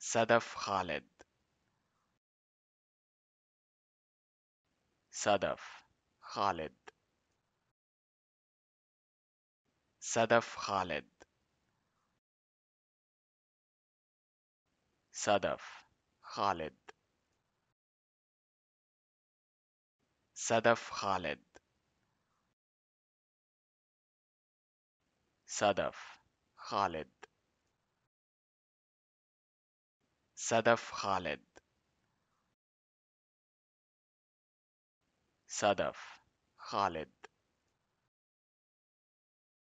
صدف خالد صدف خالد صدف خالد صدف خالد صدف خالد صدف خالد صدف خالد صدف خالد